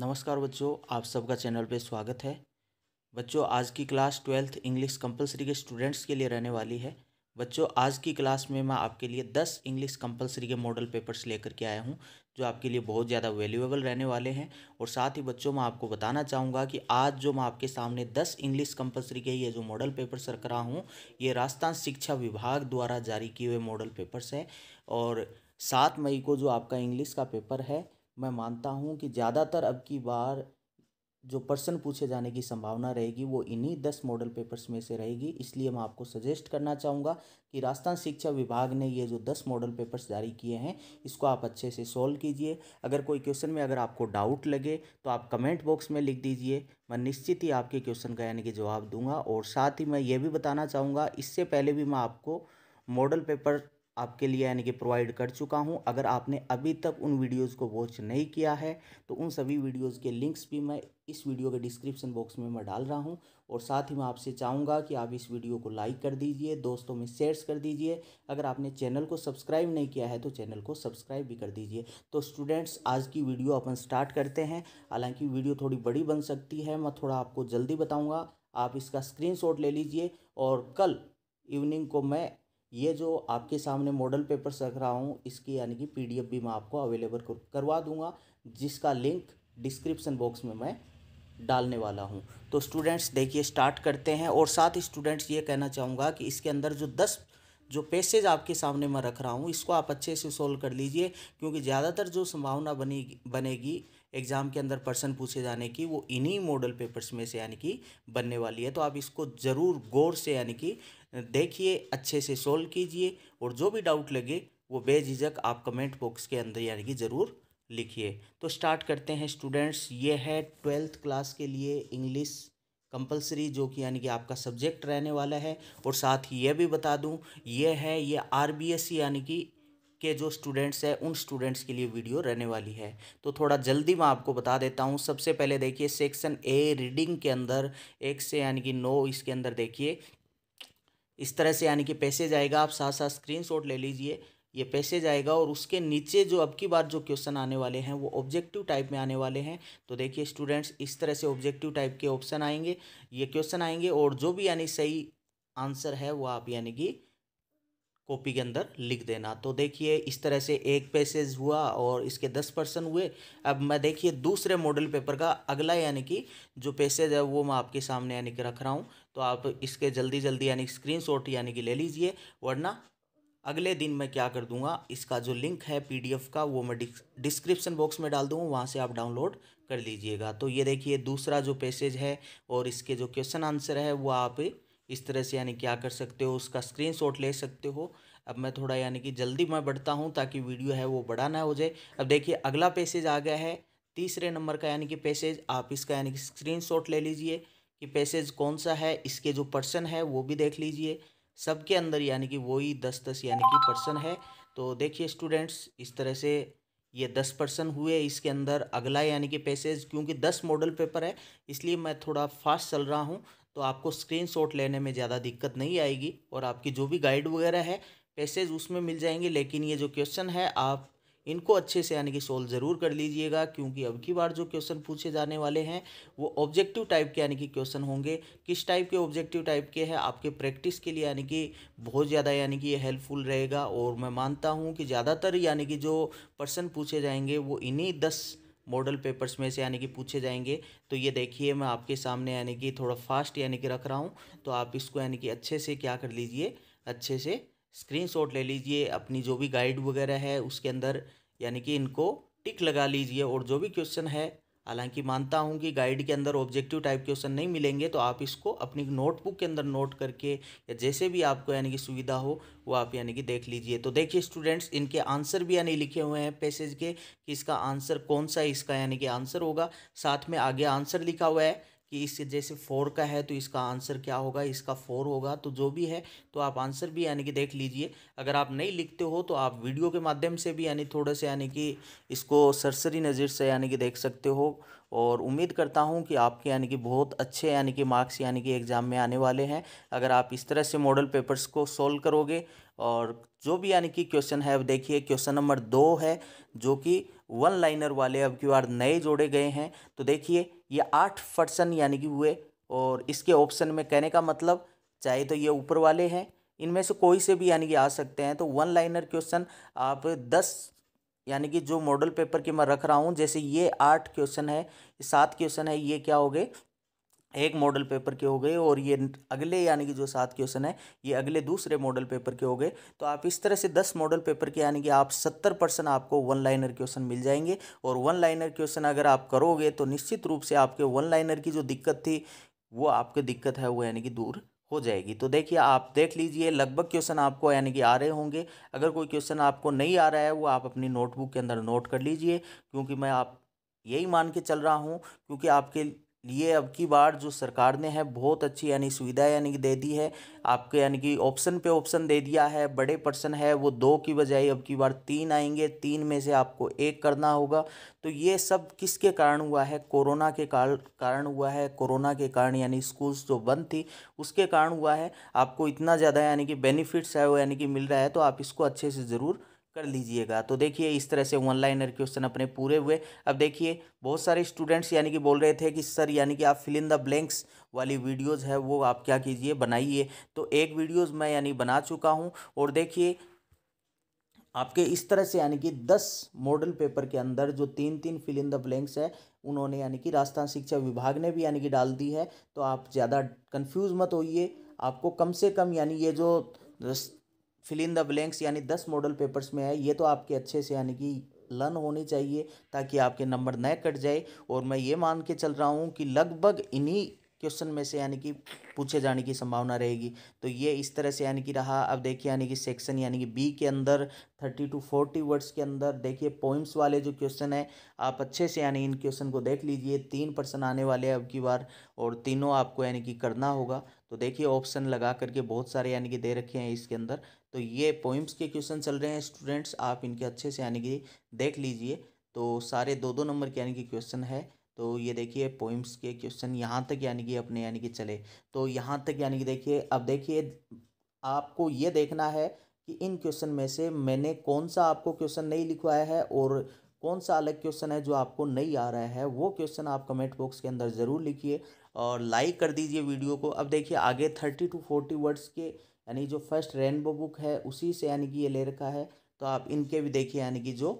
नमस्कार बच्चों आप सबका चैनल पे स्वागत है बच्चों आज की क्लास ट्वेल्थ इंग्लिश कंपलसरी के स्टूडेंट्स के लिए रहने वाली है बच्चों आज की क्लास में मैं आपके लिए दस इंग्लिश कंपलसरी के मॉडल पेपर्स लेकर के आया हूँ जो आपके लिए बहुत ज़्यादा वैल्यूएबल रहने वाले हैं और साथ ही बच्चों मैं आपको बताना चाहूँगा कि आज जो मैं आपके सामने दस इंग्लिश कंपलसरी के ये जो मॉडल पेपर्स रख रहा हूँ ये राजस्थान शिक्षा विभाग द्वारा जारी किए हुए मॉडल पेपर्स है और सात मई को जो आपका इंग्लिश का पेपर है मैं मानता हूँ कि ज़्यादातर अब की बार जो प्रश्न पूछे जाने की संभावना रहेगी वो इन्हीं दस मॉडल पेपर्स में से रहेगी इसलिए मैं आपको सजेस्ट करना चाहूँगा कि राजस्थान शिक्षा विभाग ने ये जो दस मॉडल पेपर्स जारी किए हैं इसको आप अच्छे से सॉल्व कीजिए अगर कोई क्वेश्चन में अगर आपको डाउट लगे तो आप कमेंट बॉक्स में लिख दीजिए मैं निश्चित ही आपके क्वेश्चन का यानी कि जवाब दूंगा और साथ ही मैं ये भी बताना चाहूँगा इससे पहले भी मैं आपको मॉडल पेपर आपके लिए यानी कि प्रोवाइड कर चुका हूँ अगर आपने अभी तक उन वीडियोज़ को वॉच नहीं किया है तो उन सभी वीडियोज़ के लिंक्स भी मैं इस वीडियो के डिस्क्रिप्शन बॉक्स में मैं डाल रहा हूँ और साथ ही मैं आपसे चाहूँगा कि आप इस वीडियो को लाइक कर दीजिए दोस्तों में शेयर्स कर दीजिए अगर आपने चैनल को सब्सक्राइब नहीं किया है तो चैनल को सब्सक्राइब भी कर दीजिए तो स्टूडेंट्स आज की वीडियो अपन स्टार्ट करते हैं हालाँकि वीडियो थोड़ी बड़ी बन सकती है मैं थोड़ा आपको जल्दी बताऊँगा आप इसका स्क्रीन ले लीजिए और कल इवनिंग को मैं ये जो आपके सामने मॉडल पेपर्स रख रहा हूँ इसकी यानी कि पीडीएफ भी मैं आपको अवेलेबल करवा दूंगा जिसका लिंक डिस्क्रिप्सन बॉक्स में मैं डालने वाला हूँ तो स्टूडेंट्स देखिए स्टार्ट करते हैं और साथ ही स्टूडेंट्स ये कहना चाहूँगा कि इसके अंदर जो दस जो पैसेज आपके सामने मैं रख रहा हूँ इसको आप अच्छे से सोल्व कर लीजिए क्योंकि ज़्यादातर जो संभावना बनेगी बनेगी एग्ज़ाम के अंदर पर्सन पूछे जाने की वो इन्हीं मॉडल पेपर्स में से यानी कि बनने वाली है तो आप इसको ज़रूर गौर से यानी कि देखिए अच्छे से सोल्व कीजिए और जो भी डाउट लगे वो बेझिझक आप कमेंट बॉक्स के अंदर यानी कि ज़रूर लिखिए तो स्टार्ट करते हैं स्टूडेंट्स ये है ट्वेल्थ क्लास के लिए इंग्लिश कंपलसरी जो कि यानी कि आपका सब्जेक्ट रहने वाला है और साथ ही ये भी बता दूं ये है ये आर यानी कि के जो स्टूडेंट्स हैं उन स्टूडेंट्स के लिए वीडियो रहने वाली है तो थोड़ा जल्दी मैं आपको बता देता हूँ सबसे पहले देखिए सेक्शन ए रीडिंग के अंदर एक से यानी कि नो इसके अंदर देखिए इस तरह से यानी कि पैसेज आएगा आप साथ साथ स्क्रीन ले लीजिए ये पैसेज आएगा और उसके नीचे जो अब की बार जो क्वेश्चन आने वाले हैं वो ऑब्जेक्टिव टाइप में आने वाले हैं तो देखिए स्टूडेंट्स इस तरह से ऑब्जेक्टिव टाइप के ऑप्शन आएंगे ये क्वेश्चन आएंगे और जो भी यानी सही आंसर है वो आप यानी कि कॉपी के अंदर लिख देना तो देखिए इस तरह से एक पैसेज हुआ और इसके दस पर्सन हुए अब मैं देखिए दूसरे मॉडल पेपर का अगला यानी कि जो पैसेज है वो मैं आपके सामने यानी कि रख रहा हूँ तो आप इसके जल्दी जल्दी यानी स्क्रीनशॉट यानी कि ले लीजिए वरना अगले दिन मैं क्या कर दूंगा इसका जो लिंक है पीडीएफ का वो मैं डिस्क्रिप्शन बॉक्स में डाल दूंगा वहाँ से आप डाउनलोड कर लीजिएगा तो ये देखिए दूसरा जो पैसेज है और इसके जो क्वेश्चन आंसर है वो आप इस तरह से यानी क्या कर सकते हो उसका स्क्रीन ले सकते हो अब मैं थोड़ा यानी कि जल्दी मैं बढ़ता हूँ ताकि वीडियो है वो बड़ा ना हो जाए अब देखिए अगला पैसेज आ गया है तीसरे नंबर का यानी कि पैसेज आप इसका यानी कि स्क्रीनशॉट ले लीजिए कि पैसेज कौन सा है इसके जो पर्सन है वो भी देख लीजिए सबके अंदर यानी कि वही दस दस यानी कि पर्सन है तो देखिए स्टूडेंट्स इस तरह से ये दस पर्सन हुए इसके अंदर अगला यानी कि पैसेज क्योंकि दस मॉडल पेपर है इसलिए मैं थोड़ा फास्ट चल रहा हूँ तो आपको स्क्रीनशॉट लेने में ज़्यादा दिक्कत नहीं आएगी और आपकी जो भी गाइड वगैरह है पैसेज उसमें मिल जाएंगे लेकिन ये जो क्वेश्चन है आप इनको अच्छे से यानी कि सोल्व ज़रूर कर लीजिएगा क्योंकि अब की बार जो क्वेश्चन पूछे जाने वाले हैं वो ऑब्जेक्टिव टाइप के यानी कि क्वेश्चन होंगे किस टाइप के ऑब्जेक्टिव टाइप के हैं आपके प्रैक्टिस के लिए यानी कि बहुत ज़्यादा यानी कि ये हेल्पफुल रहेगा और मैं मानता हूँ कि ज़्यादातर यानी कि जो पर्सन पूछे जाएंगे वो इन्हीं दस मॉडल पेपर्स में से यानी कि पूछे जाएंगे तो ये देखिए मैं आपके सामने यानी कि थोड़ा फास्ट यानी कि रख रहा हूँ तो आप इसको यानी कि अच्छे से क्या कर लीजिए अच्छे से स्क्रीनशॉट ले लीजिए अपनी जो भी गाइड वगैरह है उसके अंदर यानी कि इनको टिक लगा लीजिए और जो भी क्वेश्चन है हालांकि मानता हूँ कि गाइड के अंदर ऑब्जेक्टिव टाइप क्वेश्चन नहीं मिलेंगे तो आप इसको अपनी नोटबुक के अंदर नोट करके या जैसे भी आपको यानी कि सुविधा हो वो आप यानी कि देख लीजिए तो देखिए स्टूडेंट्स इनके आंसर भी यानी लिखे हुए हैं पैसेज के कि इसका आंसर कौन सा इसका यानी कि आंसर होगा साथ में आगे आंसर लिखा हुआ है कि इस जैसे फोर का है तो इसका आंसर क्या होगा इसका फोर होगा तो जो भी है तो आप आंसर भी यानी कि देख लीजिए अगर आप नहीं लिखते हो तो आप वीडियो के माध्यम से भी यानी थोड़ा से यानी कि इसको सरसरी नज़र से यानी कि देख सकते हो और उम्मीद करता हूं कि आपके यानी कि बहुत अच्छे यानी कि मार्क्स यानी कि एग्ज़ाम में आने वाले हैं अगर आप इस तरह से मॉडल पेपर्स को सोल्व करोगे और जो भी यानी कि क्वेश्चन है अब देखिए क्वेश्चन नंबर दो है जो कि वन लाइनर वाले अब की बार नए जोड़े गए हैं तो देखिए ये आठ पर्सन यानी कि हुए और इसके ऑप्शन में कहने का मतलब चाहे तो ये ऊपर वाले हैं इनमें से कोई से भी यानी कि आ सकते हैं तो वन लाइनर क्वेश्चन आप दस यानी कि जो मॉडल पेपर की मैं रख रहा हूँ जैसे ये आठ क्वेश्चन है सात क्वेश्चन है ये क्या हो गए एक मॉडल पेपर के हो गए और ये अगले यानी कि जो सात क्वेश्चन है ये अगले दूसरे मॉडल पेपर के हो गए तो आप इस तरह से दस मॉडल पेपर के यानी कि आप सत्तर परसेंट आपको वन लाइनर क्वेश्चन मिल जाएंगे और वन लाइनर क्वेश्चन अगर आप करोगे तो निश्चित रूप से आपके वन लाइनर की जो दिक्कत थी वो आपकी दिक्कत है वो यानी कि दूर हो जाएगी तो देखिए आप देख लीजिए लगभग क्वेश्चन आपको यानी कि आ रहे होंगे अगर कोई क्वेश्चन आपको नहीं आ रहा है वो आप अपनी नोटबुक के अंदर नोट कर लीजिए क्योंकि मैं आप यही मान के चल रहा हूँ क्योंकि आपके लिए अब की बार जो सरकार ने है बहुत अच्छी यानी सुविधा यानी कि दे दी है आपके यानी कि ऑप्शन पे ऑप्शन दे दिया है बड़े पर्सन है वो दो की बजाय अब की बार तीन आएंगे तीन में से आपको एक करना होगा तो ये सब किसके कारण हुआ है कोरोना के कारण हुआ है कोरोना के कारण यानी स्कूल्स जो बंद थी उसके कारण हुआ है आपको इतना ज़्यादा यानी कि बेनिफिट्स है वो यानी कि मिल रहा है तो आप इसको अच्छे से ज़रूर कर लीजिएगा तो देखिए इस तरह से वन लाइनर क्वेश्चन अपने पूरे हुए अब देखिए बहुत सारे स्टूडेंट्स यानी कि बोल रहे थे कि सर यानी कि आप फिल इन द ब्लैंक्स वाली वीडियोज़ है वो आप क्या कीजिए बनाइए तो एक वीडियोज़ मैं यानी बना चुका हूँ और देखिए आपके इस तरह से यानी कि दस मॉडल पेपर के अंदर जो तीन तीन फिल इन द ब्लैंक्स है उन्होंने यानी कि राजस्थान शिक्षा विभाग ने भी यानी कि डाल दी है तो आप ज़्यादा कन्फ्यूज़ मत होइए आपको कम से कम यानी ये जो फिल इन द ब्लैंक्स यानी दस मॉडल पेपर्स में है ये तो आपके अच्छे से यानी कि लर्न होनी चाहिए ताकि आपके नंबर न कट जाए और मैं ये मान के चल रहा हूँ कि लगभग इन्हीं क्वेश्चन में से यानी कि पूछे जाने की संभावना रहेगी तो ये इस तरह से यानी कि रहा अब देखिए यानी कि सेक्शन यानी कि बी के अंदर थर्टी टू फोर्टी वर्ड्स के अंदर देखिए पोइम्स वाले जो क्वेश्चन है आप अच्छे से यानी इन क्वेश्चन को देख लीजिए तीन पर्सन आने वाले हैं अब की बार और तीनों आपको यानी कि करना होगा तो देखिए ऑप्शन लगा करके बहुत सारे यानी कि दे रखे हैं इसके अंदर तो ये पोइम्स के क्वेश्चन चल रहे हैं स्टूडेंट्स आप इनके अच्छे से यानी कि देख लीजिए तो सारे दो दो नंबर के यानी कि क्वेश्चन है तो ये देखिए पोइम्स के क्वेश्चन यहाँ तक यानी कि अपने यानी कि चले तो यहाँ तक यानी कि देखिए अब देखिए आपको ये देखना है कि इन क्वेश्चन में से मैंने कौन सा आपको क्वेश्चन नहीं लिखवाया है और कौन सा अलग क्वेश्चन है जो आपको नहीं आ रहा है वो क्वेश्चन आप कमेंट बॉक्स के अंदर ज़रूर लिखिए और लाइक कर दीजिए वीडियो को अब देखिए आगे थर्टी टू फोर्टी वर्ड्स के यानी जो फर्स्ट रेनबो बुक है उसी से यानी कि ये ले रखा है तो आप इनके भी देखिए यानी कि जो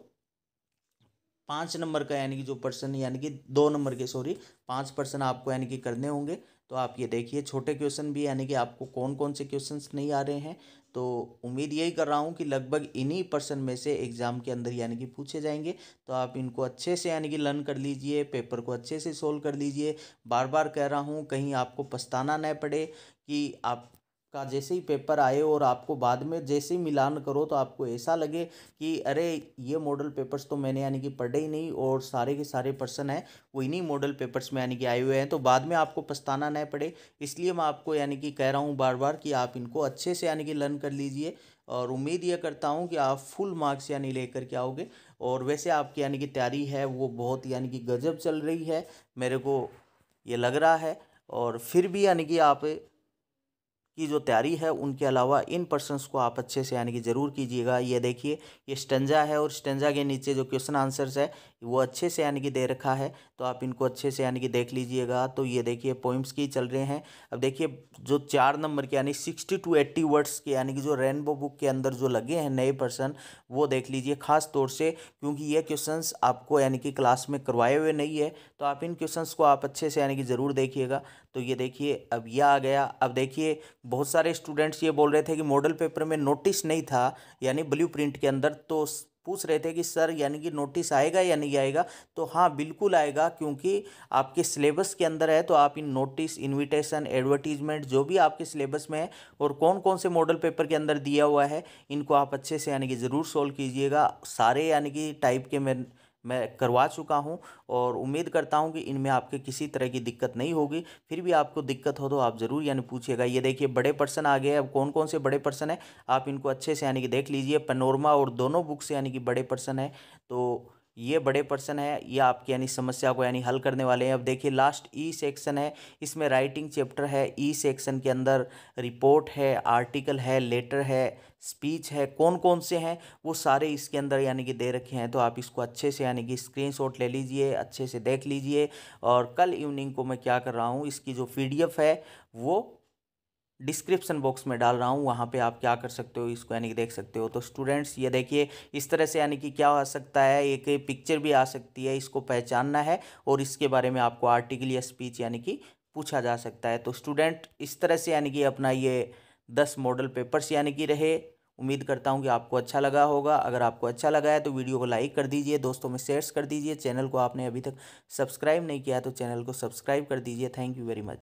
पाँच नंबर का यानी कि जो पर्सन यानी कि दो नंबर के सॉरी पाँच पर्सन आपको यानी कि करने होंगे तो आप ये देखिए छोटे क्वेश्चन भी यानी कि आपको कौन कौन से क्वेश्चन नहीं आ रहे हैं तो उम्मीद यही कर रहा हूँ कि लगभग इन्हीं पर्सन में से एग्ज़ाम के अंदर यानी कि पूछे जाएंगे तो आप इनको अच्छे से यानी कि लर्न कर लीजिए पेपर को अच्छे से सोल्व कर लीजिए बार बार कह रहा हूँ कहीं आपको पछताना न पड़े कि आप का जैसे ही पेपर आए और आपको बाद में जैसे ही मिलान करो तो आपको ऐसा लगे कि अरे ये मॉडल पेपर्स तो मैंने यानी कि पढ़े ही नहीं और सारे के सारे पर्सन हैं वो इन्हीं मॉडल पेपर्स में यानी कि आए हुए हैं तो बाद में आपको पछताना ना पड़े इसलिए मैं आपको यानी कि कह रहा हूँ बार बार कि आप इनको अच्छे से यानी कि लर्न कर लीजिए और उम्मीद ये करता हूँ कि आप फुल मार्क्स यानी लेकर के आओगे और वैसे आपकी यानी कि तैयारी है वो बहुत यानी कि गजब चल रही है मेरे को ये लग रहा है और फिर भी यानी कि आप की जो तैयारी है उनके अलावा इन पर्सनस को आप अच्छे से यानी कि ज़रूर कीजिएगा ये देखिए ये स्टेंजा है और स्टेंजा के नीचे जो क्वेश्चन आंसर्स है वो अच्छे से यानी कि दे रखा है तो आप इनको अच्छे से यानी कि देख लीजिएगा तो ये देखिए पोइम्स की चल रहे हैं अब देखिए जो चार नंबर के यानी सिक्सटी टू एट्टी वर्ड्स के यानी कि जो रेनबो बुक के अंदर जो लगे हैं नए पर्सन वो देख लीजिए खास तौर से क्योंकि ये क्वेश्चन आपको यानी कि क्लास में करवाए हुए नहीं है तो आप इन क्वेश्चन को आप अच्छे से यानी कि ज़रूर देखिएगा तो ये देखिए अब यह आ गया अब देखिए बहुत सारे स्टूडेंट्स ये बोल रहे थे कि मॉडल पेपर में नोटिस नहीं था यानी ब्लू प्रिंट के अंदर तो पूछ रहे थे कि सर यानी कि नोटिस आएगा या नहीं आएगा तो हाँ बिल्कुल आएगा क्योंकि आपके सिलेबस के अंदर है तो आप इन नोटिस इनविटेशन एडवर्टीजमेंट जो भी आपके सिलेबस में है और कौन कौन से मॉडल पेपर के अंदर दिया हुआ है इनको आप अच्छे से यानी कि ज़रूर सॉल्व कीजिएगा सारे यानी कि टाइप के मैं मैं करवा चुका हूं और उम्मीद करता हूं कि इनमें आपके किसी तरह की दिक्कत नहीं होगी फिर भी आपको दिक्कत हो तो आप ज़रूर यानी पूछिएगा ये देखिए बड़े पर्सन आ गए अब कौन कौन से बड़े पर्सन है आप इनको अच्छे से यानी कि देख लीजिए पनोरमा और दोनों बुक से यानी कि बड़े पर्सन है तो ये बड़े पर्सन है ये आपकी यानी समस्या को यानी हल करने वाले हैं अब देखिए लास्ट ई सेक्शन है इसमें राइटिंग चैप्टर है ई सेक्शन के अंदर रिपोर्ट है आर्टिकल है लेटर है स्पीच है कौन कौन से हैं वो सारे इसके अंदर यानी कि दे रखे हैं तो आप इसको अच्छे से यानी कि स्क्रीनशॉट ले लीजिए अच्छे से देख लीजिए और कल इवनिंग को मैं क्या कर रहा हूँ इसकी जो पी है वो डिस्क्रिप्शन बॉक्स में डाल रहा हूँ वहाँ पे आप क्या कर सकते हो इसको यानी कि देख सकते हो तो स्टूडेंट्स ये देखिए इस तरह से यानी कि क्या आ सकता है एक पिक्चर भी आ सकती है इसको पहचानना है और इसके बारे में आपको आर्टिकल या स्पीच यानी कि पूछा जा सकता है तो स्टूडेंट इस तरह से यानी कि अपना ये दस मॉडल पेपर्स यानी कि रहे उम्मीद करता हूँ कि आपको अच्छा लगा होगा अगर आपको अच्छा लगा है तो वीडियो को लाइक कर दीजिए दोस्तों में शेयर्स कर दीजिए चैनल को आपने अभी तक सब्सक्राइब नहीं किया तो चैनल को सब्सक्राइब कर दीजिए थैंक यू वेरी मच